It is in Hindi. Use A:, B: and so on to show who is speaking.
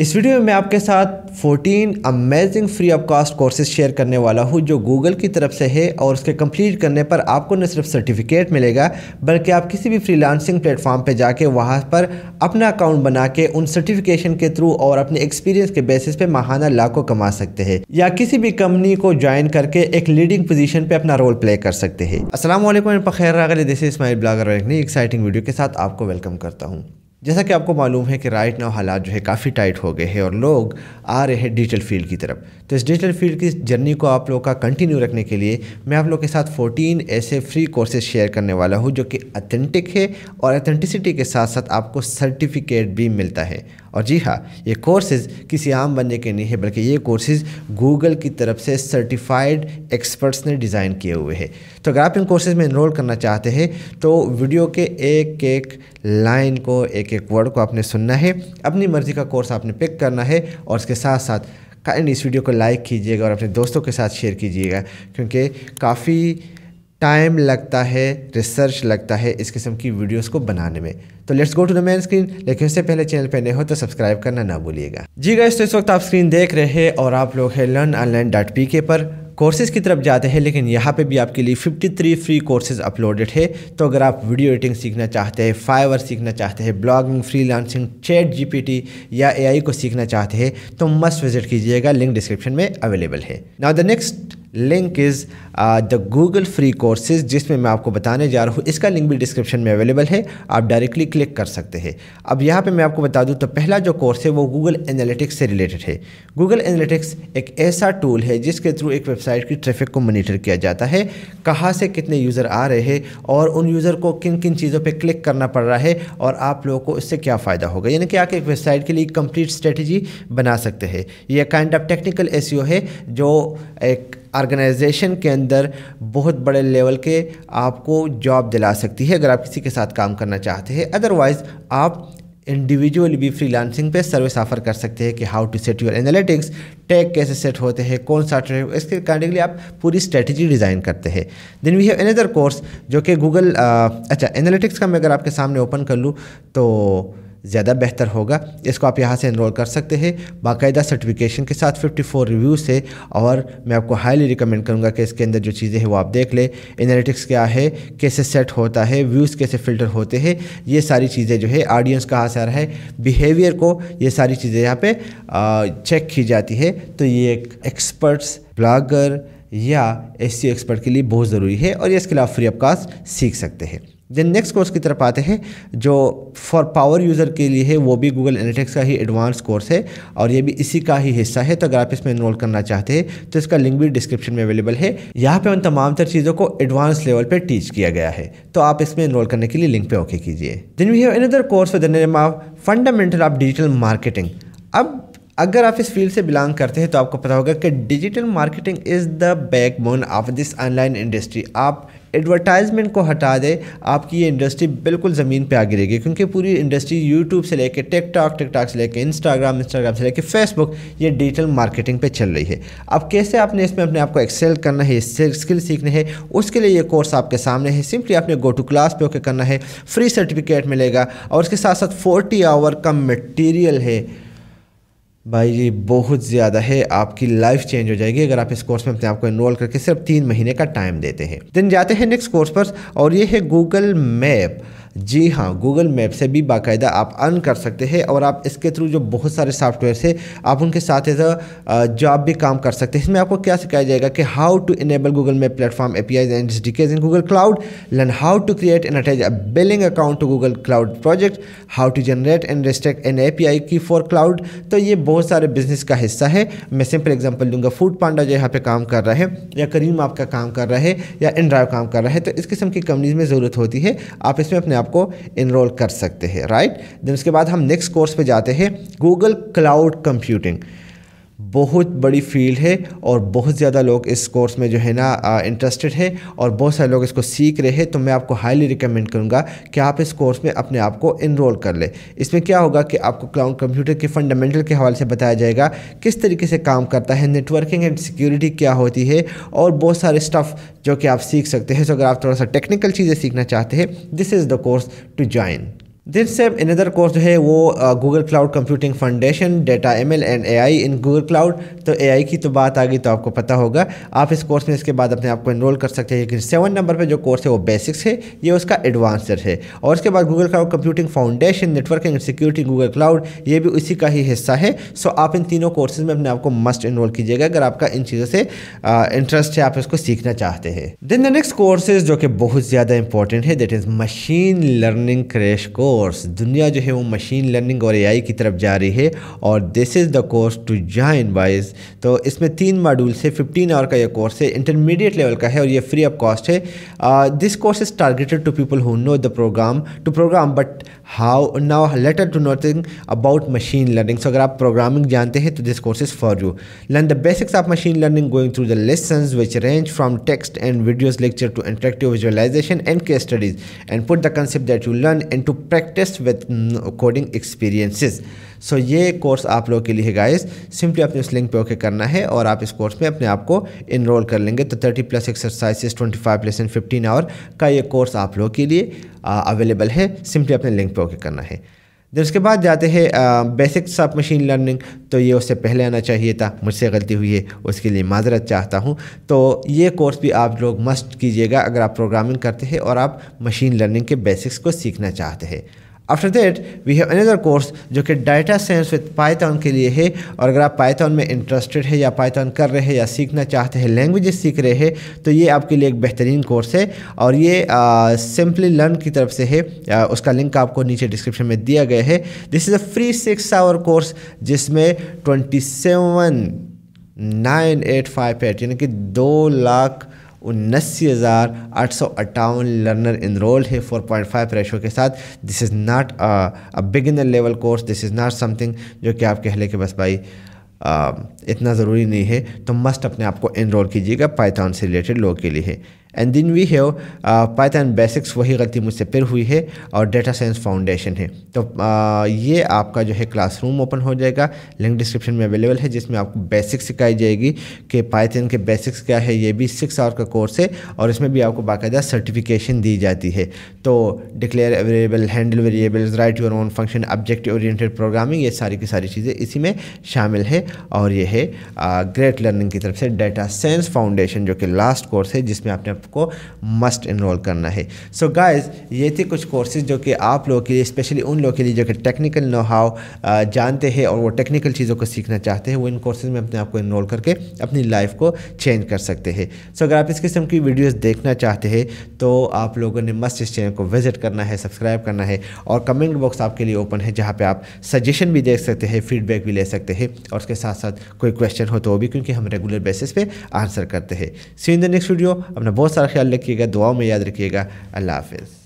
A: इस वीडियो में मैं आपके साथ 14 amazing free of cost courses share करने वाला हूं जो गूगल की तरफ से है और उसके कंप्लीट करने पर आपको न सिर्फ सर्टिफिकेट मिलेगा बल्कि आप किसी भी फ्रीलांसिंग प्लेटफॉर्म पर जाके वहां पर अपना अकाउंट बना के उन सर्टिफिकेशन के थ्रू और अपने एक्सपीरियंस के बेसिस पे माहाना लाखों कमा सकते हैं या किसी भी कंपनी को ज्वाइन करके एक लीडिंग पोजिशन पर अपना रोल प्ले कर सकते हैं असल खैर दिस इस्माइल ब्लागर एक एक्साइटिंग वीडियो के साथ आपको वेलकम करता हूँ जैसा कि आपको मालूम है कि राइट नाउ हालात जो है काफ़ी टाइट हो गए हैं और लोग आ रहे हैं डिजिटल फील्ड की तरफ तो इस डिजिटल फील्ड की जर्नी को आप लोगों का कंटिन्यू रखने के लिए मैं आप लोग के साथ 14 ऐसे फ्री कोर्सेज शेयर करने वाला हूं जो कि अथेंटिक है और अथेंटिसिटी के साथ साथ आपको सर्टिफिकेट भी मिलता है और जी हाँ ये कोर्सेज किसी आम बंदे के नहीं है बल्कि ये कोर्सेज गूगल की तरफ से सर्टिफाइड एक्सपर्ट्स ने डिज़ाइन किए हुए हैं तो अगर आप इन कोर्सेज में इनरोल करना चाहते हैं तो वीडियो के एक एक लाइन को एक एक वर्ड को आपने सुनना है अपनी मर्ज़ी का कोर्स आपने पिक करना है और इसके साथ साथ काइंड इस वीडियो को लाइक कीजिएगा और अपने दोस्तों के साथ शेयर कीजिएगा क्योंकि काफ़ी टाइम लगता है रिसर्च लगता है इस किस्म की वीडियोस को बनाने में तो let's go to the main screen लेकिन उससे पहले चैनल पर नए हो तो सब्सक्राइब करना ना भूलिएगा जी गाइस तो इस वक्त आप स्क्रीन देख रहे हैं और आप लोग हैं लर्न ऑनलाइन डॉट पी के पर कोर्सेज़ की तरफ जाते हैं लेकिन यहाँ पे भी आपके लिए 53 फ्री कोर्सेज़ अपलोडेड है तो अगर आप वीडियो एडिटिंग सीखना चाहते हैं फाइवर सीखना चाहते हैं ब्लॉगिंग फ्रीलांसिंग चैट जीपीटी या एआई को सीखना चाहते हैं तो मस्ट विजिट कीजिएगा लिंक डिस्क्रिप्शन में अवेलेबल है now the next link is the Google free courses जिसमें मैं आपको बताने जा रहा हूँ इसका लिंक भी डिस्क्रिप्शन में अवेलेबल है आप डायरेक्टली क्लिक कर सकते हैं अब यहाँ पे मैं आपको बता दूँ तो पहला जो कोर्स है वो गूगल एनालिटिक्स से रिलेटेड है गूगल एनालिटिक्स एक ऐसा टूल है जिसके थ्रू एक वेबसाइट की ट्रैफिक को मोनिटर किया जाता है कहाँ से कितने यूज़र आ रहे हैं और उन यूज़र को किन किन चीज़ों पर क्लिक करना पड़ रहा है और आप लोगों को इससे क्या फ़ायदा होगा यानी कि आप एक वेबसाइट के लिए कंप्लीट स्ट्रेटजी बना सकते हैं यह काइंड ऑफ टेक्निकल एस है जो एक ऑर्गेनाइजेशन के अंदर बहुत बड़े लेवल के आपको जॉब दिला सकती है अगर आप किसी के साथ काम करना चाहते हैं अदरवाइज़ आप इंडिविजुअली भी फ्रीलांसिंग पे सर्विस ऑफर कर सकते हैं कि how to set your analytics tag कैसे सेट होते हैं कौन सा ट्रैक इसके अकॉर्डिंगली आप पूरी स्ट्रेटजी डिज़ाइन करते हैं then we have another course जो कि गूगल अच्छा एनालिटिक्स का मैं अगर आपके सामने ओपन कर लूँ तो ज़्यादा बेहतर होगा इसको आप यहाँ से इनरोल कर सकते हैं बाकायदा सर्टिफिकेशन के साथ 54 रिव्यूज़ है और मैं आपको हाईली रिकमेंड करूँगा कि इसके अंदर जो चीज़ें हैं वो आप देख लें एनालिटिक्स क्या है कैसे सेट होता है व्यूज़ कैसे फ़िल्टर होते हैं ये सारी चीज़ें जो है ऑडियंस कहाँ से आ रहा है बिहेवियर को ये सारी चीज़ें यहाँ पर चेक की जाती है तो ये एक एक्सपर्ट्स ब्लागर या एस एक्सपर्ट e के लिए बहुत ज़रूरी है और ये इसके आप फ्री ऑफ कास्ट सीख सकते हैं देन नेक्स्ट कोर्स की तरफ आते हैं जो फॉर पावर यूज़र के लिए है वो भी गूगल एनालिटिक्स का ही एडवांस कोर्स है और ये भी इसी का ही हिस्सा है तो अगर आप इसमें इनरोल करना चाहते हैं तो इसका लिंक भी डिस्क्रिप्शन में अवेलेबल है यहाँ पे उन तमाम तर चीज़ों को एडवांस लेवल पर टीच किया गया है तो आप इसमें इनरोल करने के लिए लिंक पर ओके कीजिए then we have another course with fundamental of digital marketing अब अगर आप इस फील्ड से बिलोंग करते हैं तो आपको पता होगा कि digital marketing is the backbone of this online industry आप एडवर्टाइजमेंट को हटा दे आपकी ये इंडस्ट्री बिल्कुल ज़मीन पे आ गिरेगी क्योंकि पूरी इंडस्ट्री यूट्यूब से लेके टिकटॉक टिकटॉक से लेके इंस्टाग्राम इंस्टाग्राम से लेके फेसबुक ये डिजिटल मार्केटिंग पे चल रही है अब कैसे आपने इसमें अपने आप को एक्सेल करना है स्किल सीखने है उसके लिए ये कोर्स आपके सामने है सिंपली आपने गो टू क्लास पे होकर करना है फ्री सर्टिफिकेट मिलेगा और उसके साथ साथ फोर्टी आवर का मटीरियल है भाई ये बहुत ज़्यादा है आपकी लाइफ चेंज हो जाएगी अगर आप इस कोर्स में अपने आप को इनरोल करके सिर्फ तीन महीने का टाइम देते हैं दिन जाते हैं नेक्स्ट कोर्स पर और ये है गूगल मैप जी हाँ गूगल मैप से भी बाकायदा आप अर्न कर सकते हैं और आप इसके थ्रू जो बहुत सारे सॉफ्टवेयर से आप उनके साथ एज अ जॉब भी काम कर सकते हैं इसमें आपको क्या सिखाया जाएगा कि how to enable Google map platform A P Is and SDKs in Google cloud learn how to create and attach a billing account to Google cloud project how to generate and restrict an A P I key for cloud तो ये बहुत सारे बिजनेस का हिस्सा है मैं सिंपल एग्जाम्पल दूंगा फूड पांडा जो यहाँ पर काम कर रहा है या करीम आपका काम कर रहा है या इनड्राइव काम कर रहा है तो इस किस्म की कंपनीज में ज़रूरत होती है आप इसमें अपने आपको इनरोल कर सकते हैं राइट देन उसके बाद हम नेक्स्ट कोर्स पे जाते हैं गूगल क्लाउड कंप्यूटिंग बहुत बड़ी फील्ड है और बहुत ज़्यादा लोग इस कोर्स में जो है ना इंटरेस्टेड है और बहुत सारे लोग इसको सीख रहे हैं तो मैं आपको हाईली रिकमेंड करूँगा कि आप इस कोर्स में अपने आप को इनरोल कर लें इसमें क्या होगा कि आपको क्लाउड कंप्यूटर के फंडामेंटल के हवाले से बताया जाएगा किस तरीके से काम करता है नेटवर्किंग एंड सिक्योरिटी क्या होती है और बहुत सारे स्टफ़ जो कि आप सीख सकते हैं सो अगर आप थोड़ा सा टेक्निकल चीज़ें सीखना चाहते हैं this is the course to join then से इनदर कोर्स जो है वो Google cloud computing foundation data M L and A I in Google cloud तो ए आई की तो बात आ गई तो आपको पता होगा आप इस कोर्स में इसके बाद अपने आप को इनरोल कर सकते हैं लेकिन सेवन नंबर पर जो कोर्स है वो बेसिक्स है ये उसका एडवांसर है और उसके बाद Google cloud computing foundation networking and security Google cloud ये भी उसी का ही हिस्सा है सो आप इन तीनों कोर्सेज में अपने आप को मस्ट इनरोल कीजिएगा अगर आपका इन चीज़ों से इंटरेस्ट uh, है आप इसको सीखना चाहते हैं देन द नेक्स्ट कोर्सेज जो कि बहुत ज़्यादा इंपॉर्टेंट है that is machine learning crash course course दुनिया जो है वो मशीन लर्निंग और एआई की तरफ जा रही है और this is the course to join wise तो इसमें तीन मॉड्यूल से 15 आवर का यह कोर्स है इंटरमीडिएट लेवल का है और ये फ्री ऑफ कॉस्ट है this course is targeted to people who know the program to program but how now let us do nothing about machine learning so you aap programming jante hain this course is for you learn the basics of machine learning going through the lessons which range from text and videos lecture to interactive visualization and case studies and put the concept that you learn into practice with coding experiences so so, ये कोर्स आप लोगों के लिए गाइस सिंपली आपने उस लिंक पे ओके करना है और आप इस कोर्स में अपने आप को इनरोल कर लेंगे तो thirty plus exercises twenty five plus and fifteen hour का ये कोर्स आप लोगों के लिए अवेलेबल है सिंपली अपने लिंक पर ओके करना है दिन उसके बाद जाते हैं बेसिक सब मशीन लर्निंग तो ये उससे पहले आना चाहिए था मुझसे गलती हुई है उसके लिए माजरत चाहता हूँ तो ये कोर्स भी आप लोग मस्ट कीजिएगा अगर आप प्रोग्रामिंग करते हैं और आप मशीन लर्निंग के बेसिक्स को सीखना चाहते हैं after that we have another course जो कि डाटा साइंस विद पाइथन के लिए है और अगर आप पाइथन में इंटरेस्टेड है या पाइथन कर रहे हैं या सीखना चाहते हैं लैंग्वेजेस सीख रहे हैं तो ये आपके लिए एक बेहतरीन कोर्स है और ये सिंपली लर्न की तरफ से है आ, उसका लिंक आपको नीचे डिस्क्रिप्शन में दिया गया है this is a free six hour course जिसमें twenty seven nine eight five eight यानी कि दो लाख उन्नासी हज़ार आठ सौ अट्ठावन लर्नर इनरोल है फोर पॉइंट फाइव रेशो के साथ this is not a beginner level course this is not something जो कि आप कह लें कि बस भाई आ, इतना ज़रूरी नहीं है तो मस्ट अपने आप को इनरोल कीजिएगा पाइथन से रिलेटेड लोग के लिए एंड दिन वी हैव पाइथन बेसिक्स वही गलती मुझसे फिर हुई है और डेटा साइंस फाउंडेशन है तो uh, ये आपका जो है क्लासरूम ओपन हो जाएगा लिंक डिस्क्रिप्शन में अवेलेबल है जिसमें आपको बेसिक्स सिखाई जाएगी कि पाइथन के बेसिक्स क्या है ये भी सिक्स आवर का कोर्स है और इसमें भी आपको बाकायदा सर्टिफिकेशन दी जाती है तो declare available handle variables write your own function object oriented programming ये सारी की सारी चीज़ें इसी में शामिल है और ये है ग्रेट uh, लर्निंग की तरफ से डेटा साइंस फाउंडेशन जो कि लास्ट कोर्स है जिसमें आपने आपको मस्ट इनरोल करना है सो so गाइस ये थे कुछ कोर्सेज जो कि आप लोगों के लिए स्पेशली उन लोगों के लिए जो कि टेक्निकल नो हाउ जानते हैं और वो टेक्निकल चीज़ों को सीखना चाहते हैं वो इन कोर्सेज में अपने आप को इनरोल करके अपनी लाइफ को चेंज कर सकते हैं सो so अगर आप इस किस्म की वीडियोज़ देखना चाहते हैं तो आप लोगों ने मस्ट इस चैनल को विजिट करना है सब्सक्राइब करना है और कमेंट बॉक्स आपके लिए ओपन है जहाँ पर आप सजेशन भी देख सकते हैं फीडबैक भी ले सकते हैं और उसके साथ साथ कोई क्वेश्चन हो तो वो भी क्योंकि हम रेगुलर बेसिस पे आंसर करते हैं see in the next video अपना बहुत बहुत सारा ख्याल रखिएगा दुआओं में याद रखिएगा अल्लाह हाफिज़